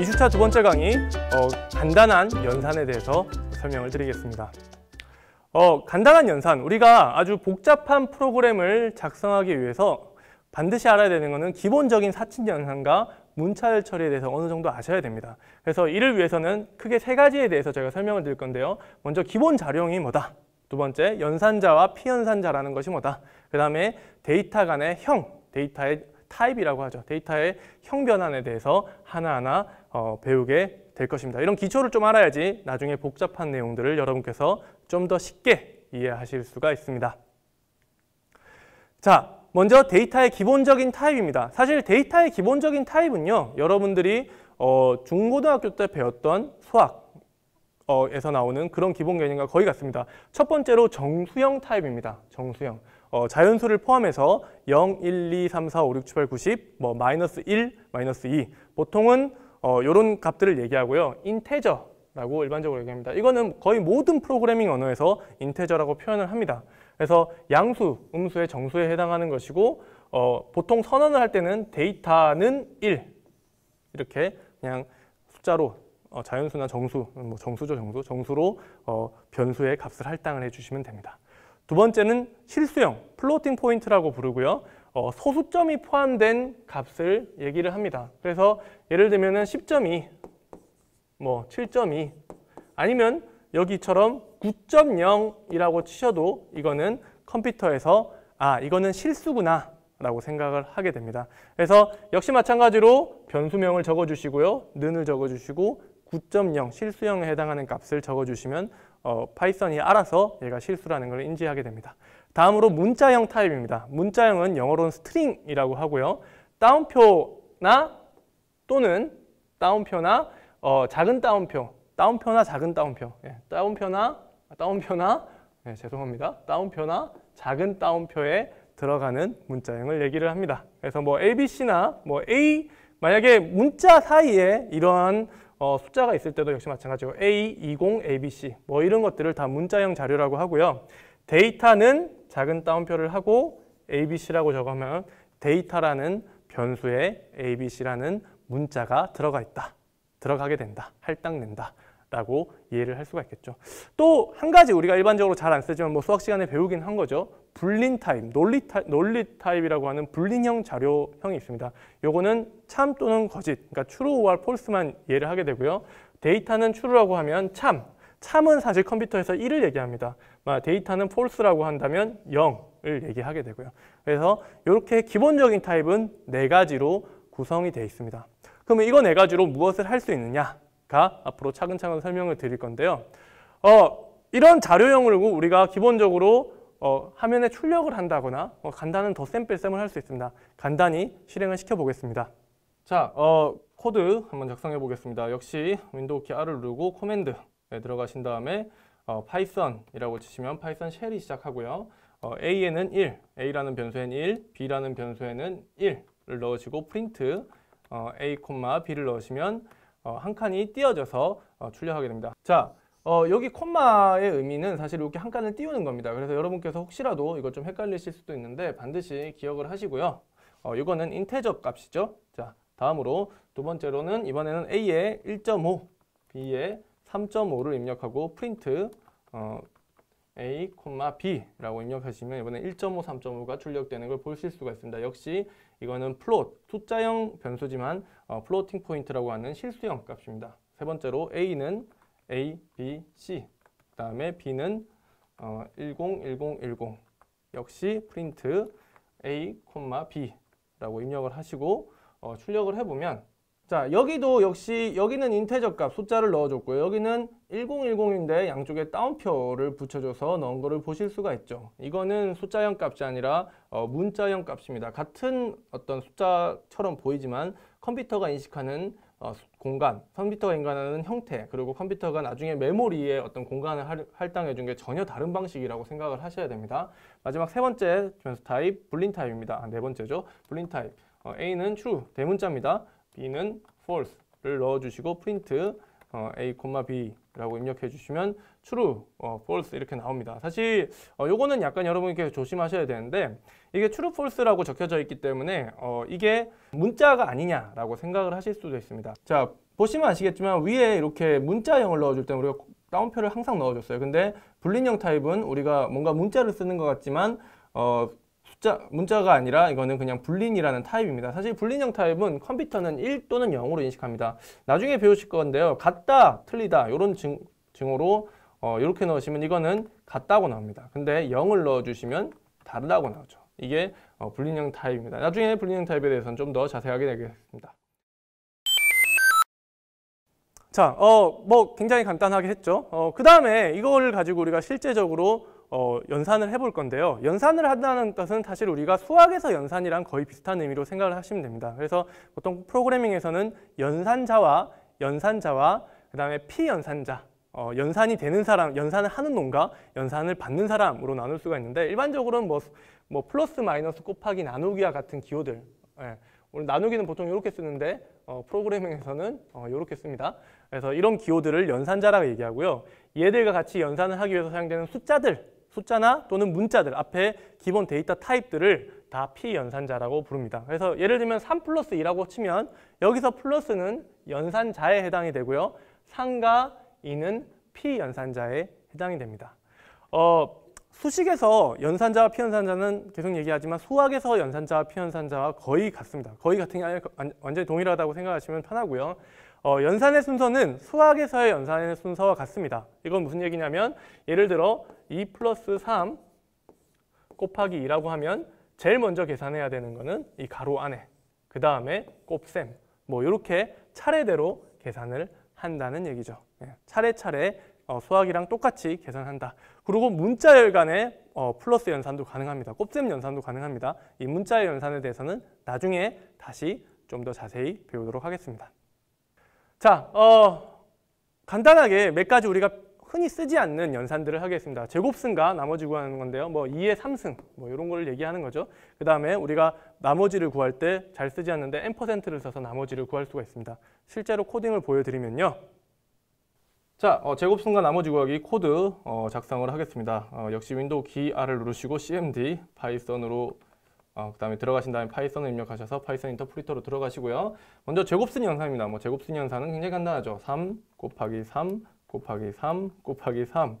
2주차 두 번째 강의 어, 간단한 연산에 대해서 설명을 드리겠습니다. 어, 간단한 연산, 우리가 아주 복잡한 프로그램을 작성하기 위해서 반드시 알아야 되는 것은 기본적인 사칭 연산과 문찰 처리에 대해서 어느 정도 아셔야 됩니다. 그래서 이를 위해서는 크게 세 가지에 대해서 제가 설명을 드릴 건데요. 먼저 기본 자료형이 뭐다. 두 번째 연산자와 피연산자라는 것이 뭐다. 그 다음에 데이터 간의 형, 데이터의 타입이라고 하죠. 데이터의 형변환에 대해서 하나하나 어, 배우게 될 것입니다. 이런 기초를 좀 알아야지 나중에 복잡한 내용들을 여러분께서 좀 더 쉽게 이해하실 수가 있습니다. 자, 먼저 데이터의 기본적인 타입입니다. 사실 데이터의 기본적인 타입은요. 여러분들이 어, 중고등학교 때 배웠던 수학, 어, 에서 나오는 그런 기본 개념과 거의 같습니다. 첫 번째로 정수형 타입입니다. 정수형. 어, 자연수를 포함해서 0, 1, 2, 3, 4, 5, 6, 7, 8, 9, 10, 뭐 마이너스 1, 마이너스 2 보통은 이 어, 요런 값들을 얘기하고요. 인테저라고 일반적으로 얘기합니다. 이거는 거의 모든 프로그래밍 언어에서 인테저라고 표현을 합니다. 그래서 양수, 음수의 정수에 해당하는 것이고 어, 보통 선언을 할 때는 데이터는 1 이렇게 그냥 숫자로 어, 자연수나 정수, 뭐 정수죠 정수, 정수로 어, 변수의 값을 할당을 해주시면 됩니다. 두 번째는 실수형, 플로팅 포인트라고 부르고요. 어, 소수점이 포함된 값을 얘기를 합니다. 그래서 예를 들면 10.2, 뭐 7.2 아니면 여기처럼 9.0이라고 치셔도 이거는 컴퓨터에서 아 이거는 실수구나 라고 생각을 하게 됩니다. 그래서 역시 마찬가지로 변수명을 적어주시고요. 는을 적어주시고 9.0 실수형에 해당하는 값을 적어주시면 어, 파이썬이 알아서 얘가 실수라는 걸 인지하게 됩니다. 다음으로 문자형 타입입니다. 문자형은 영어로는 스트링이라고 하고요. 따옴표나 또는 따옴표나 어, 작은 따옴표, 따옴표나 작은 따옴표, 예, 따옴표나 따옴표나 예, 죄송합니다. 따옴표나 작은 따옴표에 들어가는 문자형을 얘기를 합니다. 그래서 뭐 ABC나 뭐 A 만약에 문자 사이에 이러한 어, 숫자가 있을 때도 역시 마찬가지고 A, 20, ABC 뭐 이런 것들을 다 문자형 자료라고 하고요. 데이터는 작은 따옴표를 하고 ABC라고 적으면 데이터라는 변수에 ABC라는 문자가 들어가 있다. 들어가게 된다. 할당된다. 라고 이해를 할 수가 있겠죠. 또 한 가지 우리가 일반적으로 잘 안 쓰지만 뭐 수학 시간에 배우긴 한 거죠. 불린 타입, 논리, 타, 논리 타입이라고 하는 불린형 자료형이 있습니다. 요거는 참 또는 거짓, 그러니까 true or false만 이해를 하게 되고요. 데이터는 true라고 하면 참, 참은 사실 컴퓨터에서 1을 얘기합니다. 데이터는 false라고 한다면 0을 얘기하게 되고요. 그래서 이렇게 기본적인 타입은 네 가지로 구성이 되어 있습니다. 그러면 이거 네 가지로 무엇을 할 수 있느냐? 가 앞으로 차근차근 설명을 드릴 건데요. 어, 이런 자료형을 우리가 기본적으로 어, 화면에 출력을 한다거나 어, 간단한 덧셈 뺄셈을 할 수 있습니다. 간단히 실행을 시켜보겠습니다. 자, 어, 코드 한번 작성해 보겠습니다. 역시 윈도우 키 R을 누르고 코맨드에 들어가신 다음에 어, 파이썬이라고 치시면 파이썬 쉘이 시작하고요. 어, A에는 1, A라는 변수에는 1, B라는 변수에는 1을 넣으시고 프린트 어, A, B를 넣으시면 어, 한 칸이 띄어져서 어, 출력하게 됩니다. 자, 어, 여기 콤마의 의미는 사실 이렇게 한 칸을 띄우는 겁니다. 그래서 여러분께서 혹시라도 이것 좀 헷갈리실 수도 있는데 반드시 기억을 하시고요. 어, 이거는 인테저 값이죠. 자, 다음으로 두 번째로는 이번에는 A에 1.5, B에 3.5를 입력하고 프린트 어, A, B라고 입력하시면 이번에 1.5, 3.5가 출력되는 걸 보실 수가 있습니다. 역시 이거는 플롯, 숫자형 변수지만 어, 플로팅 포인트라고 하는 실수형 값입니다. 세 번째로 A는 A, B, C, 그 다음에 B는 어, 101010 역시 프린트 A, B라고 입력을 하시고 어, 출력을 해보면 자 여기도 역시 여기는 인테저 값 숫자를 넣어줬고요. 여기는 1010인데 양쪽에 따옴표를 붙여줘서 넣은 거를 보실 수가 있죠. 이거는 숫자형 값이 아니라 어, 문자형 값입니다. 같은 어떤 숫자처럼 보이지만 컴퓨터가 인식하는 어, 공간, 컴퓨터가 인간하는 형태, 그리고 컴퓨터가 나중에 메모리에 어떤 공간을 할, 할당해 준 게 전혀 다른 방식이라고 생각을 하셔야 됩니다. 마지막 세 번째 변수 타입, 불린 타입입니다. 아, 네 번째죠. 불린 타입. 어, A는 true, 대문자입니다. B는 false를 넣어주시고 print 어, a, b라고 입력해 주시면 true, 어, false 이렇게 나옵니다. 사실 어, 요거는 약간 여러분께 조심하셔야 되는데 이게 true, false라고 적혀져 있기 때문에 어, 이게 문자가 아니냐라고 생각을 하실 수도 있습니다. 자 보시면 아시겠지만 위에 이렇게 문자형을 넣어줄 때 우리가 다운표를 항상 넣어줬어요. 근데 불린형 타입은 우리가 뭔가 문자를 쓰는 것 같지만 어, 숫자 문자가 아니라 이거는 그냥 불린이라는 타입입니다. 사실 불린형 타입은 컴퓨터는 1 또는 0으로 인식합니다. 나중에 배우실 건데요. 같다, 틀리다 이런 증, 증오로 어, 이렇게 넣으시면 이거는 같다고 나옵니다. 근데 0을 넣어주시면 다르다고 나오죠. 이게 어, 불린형 타입입니다. 나중에 불린형 타입에 대해서는 좀 더 자세하게 내겠습니다. 자, 어, 뭐 굉장히 간단하게 했죠. 어, 그 다음에 이걸 가지고 우리가 실제적으로 어, 연산을 해볼 건데요. 연산을 한다는 것은 사실 우리가 수학에서 연산이랑 거의 비슷한 의미로 생각을 하시면 됩니다. 그래서 보통 프로그래밍에서는 연산자와 연산자와 그 다음에 피연산자 어, 연산이 되는 사람, 연산을 하는 놈과 연산을 받는 사람으로 나눌 수가 있는데 일반적으로는 뭐, 뭐 플러스 마이너스 곱하기 나누기와 같은 기호들 예. 오늘 나누기는 보통 이렇게 쓰는데 어, 프로그래밍에서는 어, 이렇게 씁니다. 그래서 이런 기호들을 연산자라고 얘기하고요. 얘들과 같이 연산을 하기 위해서 사용되는 숫자들 숫자나 또는 문자들 앞에 기본 데이터 타입들을 다 피연산자라고 부릅니다. 그래서 예를 들면 3 플러스 2라고 치면 여기서 플러스는 연산자에 해당이 되고요. 3과 2는 피연산자에 해당이 됩니다. 어, 수식에서 연산자와 피연산자는 계속 얘기하지만 수학에서 연산자와 피연산자와 거의 같습니다. 거의 같은 게 아니라 완전히 동일하다고 생각하시면 편하고요. 어, 연산의 순서는 수학에서의 연산의 순서와 같습니다. 이건 무슨 얘기냐면 예를 들어 2 플러스 3 곱하기 2라고 하면 제일 먼저 계산해야 되는 거는 이 가로 안에 그 다음에 곱셈 뭐 이렇게 차례대로 계산을 한다는 얘기죠. 예, 차례차례 어, 수학이랑 똑같이 계산한다. 그리고 문자열 간의 어, 플러스 연산도 가능합니다. 곱셈 연산도 가능합니다. 이문자의 연산에 대해서는 나중에 다시 좀 더 자세히 배우도록 하겠습니다. 자, 어, 간단하게 몇 가지 우리가 흔히 쓰지 않는 연산들을 하겠습니다. 제곱승과 나머지 구하는 건데요. 뭐 2의 3승 뭐 이런 걸 얘기하는 거죠. 그 다음에 우리가 나머지를 구할 때 잘 쓰지 않는데 n%를 써서 나머지를 구할 수가 있습니다. 실제로 코딩을 보여드리면요. 자, 어, 제곱승과 나머지 구하기 코드 어, 작성을 하겠습니다. 어, 역시 윈도우 키 R을 누르시고 CMD 파이썬으로 어, 아, 그 다음에 들어가신 다음에 파이썬을 입력하셔서 파이썬 인터프리터로 들어가시고요. 먼저 제곱순이 연산입니다. 뭐 제곱순이 연산은 굉장히 간단하죠. 3 곱하기 3 곱하기 3 곱하기 3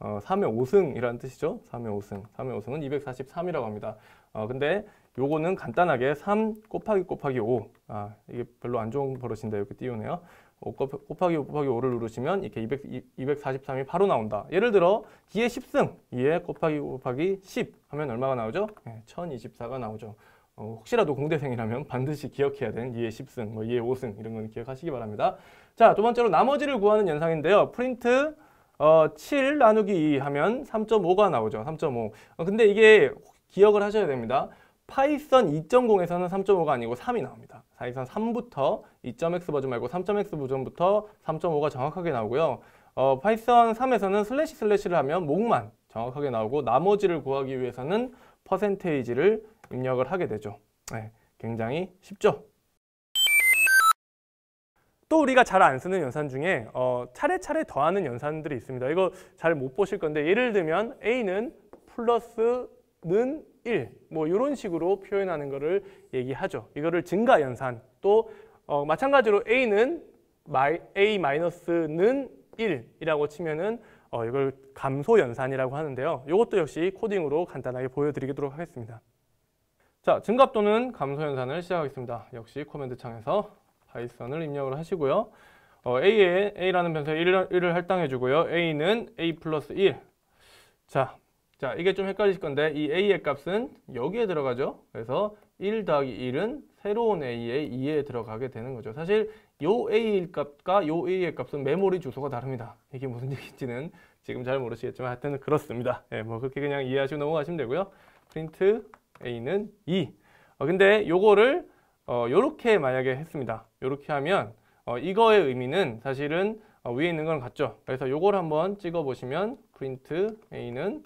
어, 3의 5승이라는 뜻이죠. 3의 5승. 3의 5승은 243이라고 합니다. 어, 근데 요거는 간단하게 3 곱하기 곱하기 5. 아, 이게 별로 안 좋은 버릇인데 이렇게 띄우네요. 어, 곱하기 5 곱하기 5를 누르시면 이렇게 200, 243이 바로 나온다. 예를 들어 뒤에 10승, 2에 곱하기 곱하기 10 하면 얼마가 나오죠? 1024가 나오죠. 어, 혹시라도 공대생이라면 반드시 기억해야 되는 2의 10승, 뭐 2의 5승 이런 건 기억하시기 바랍니다. 자, 두 번째로 나머지를 구하는 연상인데요. 프린트 어, 7 나누기 2 하면 3.5가 나오죠. 3.5. 어, 근데 이게 기억을 하셔야 됩니다. 파이썬 2.0에서는 3.5가 아니고 3이 나옵니다. 사이선 3부터 2.x 버전 말고 3.x 버전부터 3.5가 정확하게 나오고요. 어, 파이썬 3에서는 슬래시 슬래시를 하면 목만 정확하게 나오고 나머지를 구하기 위해서는 퍼센테이지를 입력을 하게 되죠. 네, 굉장히 쉽죠. 또 우리가 잘 안 쓰는 연산 중에 어, 차례차례 더하는 연산들이 있습니다. 이거 잘 못 보실 건데 예를 들면 A는 플러스는 1, 뭐 이런 식으로 표현하는 것을 얘기하죠. 이거를 증가 연산, 또 어, 마찬가지로 A는 마이, A-는 1이라고 치면은 어, 이걸 감소 연산이라고 하는데요. 이것도 역시 코딩으로 간단하게 보여드리도록 하겠습니다. 자, 증갑 또는 감소 연산을 시작하겠습니다. 역시 코멘드 창에서 파이썬을 입력을 하시고요. 어, A에 A라는 변수에 1, 을 할당해주고요. A는 A 플러스 1. 자, 자, 이게 좀 헷갈리실 건데 이 a의 값은 여기에 들어가죠. 그래서 1 더하기 1은 새로운 a의 2에 들어가게 되는 거죠. 사실 요 a의 값과 요 a의 값은 메모리 주소가 다릅니다. 이게 무슨 얘기인지는 지금 잘 모르시겠지만 하여튼 그렇습니다. 예, 뭐 그렇게 그냥 이해하시고 넘어가시면 되고요. 프린트 a는 2. 어, 근데 요거를 어, 요렇게 만약에 했습니다. 요렇게 하면 어, 이거의 의미는 사실은 어, 위에 있는 건 같죠. 그래서 요걸 한번 찍어 보시면 프린트 a는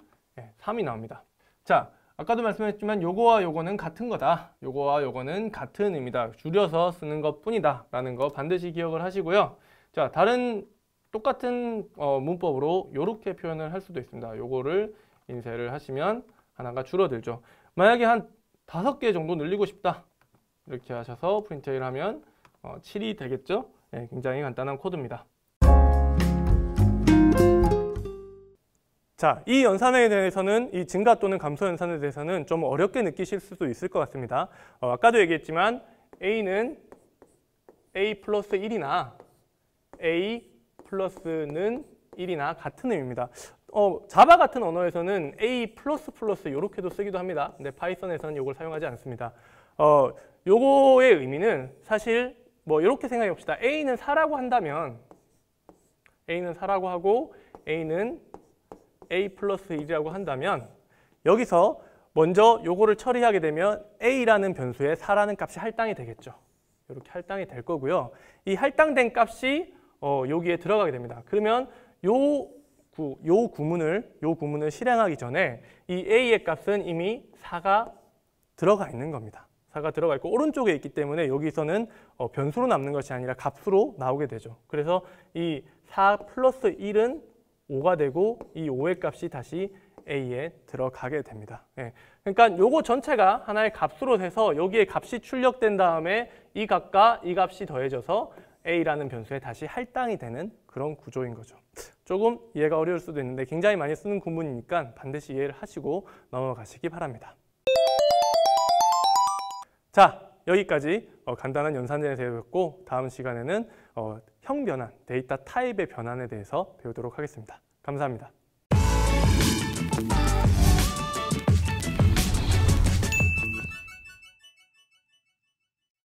3이 예, 나옵니다. 자, 아까도 말씀했지만 요거와 요거는 같은 거다. 요거와 요거는 같은 의미다. 줄여서 쓰는 것뿐이다. 라는 거 반드시 기억을 하시고요. 자, 다른 똑같은 어, 문법으로 이렇게 표현을 할 수도 있습니다. 요거를 인쇄를 하시면 하나가 줄어들죠. 만약에 한 다섯 개 정도 늘리고 싶다. 이렇게 하셔서 프린트를 하면 어, 7이 되겠죠. 네, 굉장히 간단한 코드입니다. 자, 이 연산에 대해서는 이 증가 또는 감소 연산에 대해서는 좀 어렵게 느끼실 수도 있을 것 같습니다. 어, 아까도 얘기했지만 A는 A 플러스 1이나 A 플러스는 1이나 같은 의미입니다. 어, 자바 같은 언어에서는 A 플러스 플러스 이렇게도 쓰기도 합니다. 근데 파이썬에서는 이걸 사용하지 않습니다. 어, 요거의 의미는 사실 뭐 이렇게 생각해 봅시다. A는 4라고 한다면 A는 4라고 하고 A는 a 플러스 1이라고 한다면 여기서 먼저 요거를 처리하게 되면 a라는 변수에 4라는 값이 할당이 되겠죠. 이렇게 할당이 될 거고요. 이 할당된 값이 어, 여기에 들어가게 됩니다. 그러면 요, 구, 요 구문을 요 구문을 실행하기 전에 이 a의 값은 이미 4가 들어가 있는 겁니다. 4가 들어가 있고 오른쪽에 있기 때문에 여기서는 어, 변수로 남는 것이 아니라 값으로 나오게 되죠. 그래서 이 4 플러스 1은 5가 되고 이 5의 값이 다시 A에 들어가게 됩니다. 예. 그러니까 요거 전체가 하나의 값으로 돼서 여기에 값이 출력된 다음에 이 값과 이 값이 더해져서 A라는 변수에 다시 할당이 되는 그런 구조인 거죠. 조금 이해가 어려울 수도 있는데 굉장히 많이 쓰는 구문이니까 반드시 이해를 하시고 넘어가시기 바랍니다. 자, 여기까지 어, 간단한 연산제에 대해 뵙고 다음 시간에는 어, 형 변환, 데이터 타입의 변환에 대해서 배우도록 하겠습니다. 감사합니다.